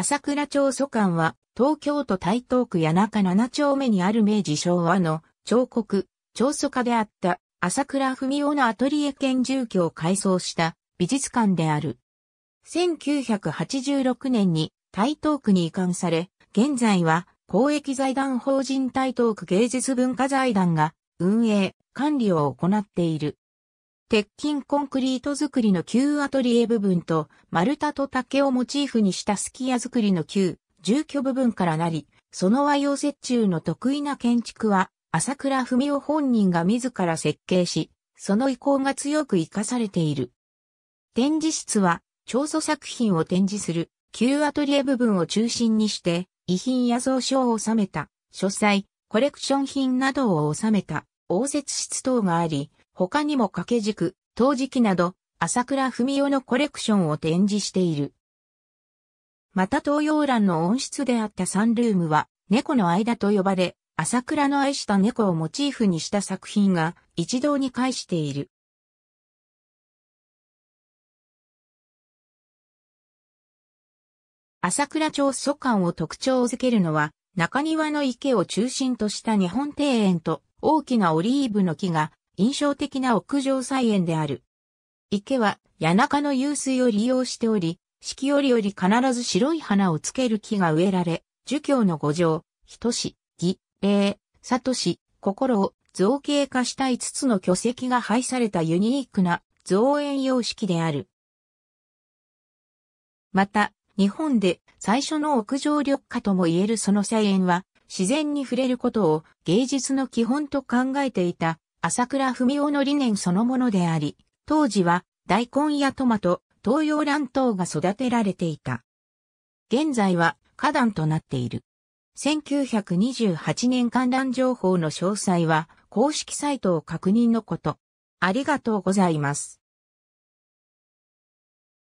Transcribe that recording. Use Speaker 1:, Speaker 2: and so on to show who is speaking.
Speaker 1: 朝倉町祖館は、東京都台東区谷中7丁目にある明治昭和の彫刻、彫塑家であった朝倉文夫のアトリエ兼住居を改装した美術館である。1986年に台東区に移管され、現在は公益財団法人台東区芸術文化財団が運営、管理を行っている。鉄筋コンクリート造りの旧アトリエ部分と、丸太と竹をモチーフにしたすき家造りの旧、住居部分からなり、その和洋折衷の得意な建築は、朝倉文夫本人が自ら設計し、その意向が強く活かされている。展示室は、調査作品を展示する、旧アトリエ部分を中心にして、遺品や蔵書を収めた、書斎、コレクション品などを収めた、応接室等があり、他にも掛け軸、陶磁器など、朝倉文夫のコレクションを展示している。また東洋蘭の温室であったサンルームは、猫の間と呼ばれ、朝倉の愛した猫をモチーフにした作品が一堂に会している。朝倉町祖館を特徴づけるのは、中庭の池を中心とした日本庭園と大きなオリーブの木が印象的な屋上菜園である。池は、谷中の湧水を利用しており、四季折々必ず白い花をつける木が植えられ、儒教の五条、人志、義、礼、里志、心を造形化した5つの巨石が配されたユニークな造園様式である。また、日本で最初の屋上緑化とも言えるその菜園は、自然に触れることを芸術の基本と考えていた朝倉文夫の理念そのものであり、当時は大根やトマト、東洋乱等が育てられていた。現在は花壇となっている。1928年観覧情報の詳細は公式サイトを確認のこと。ありがとうございます。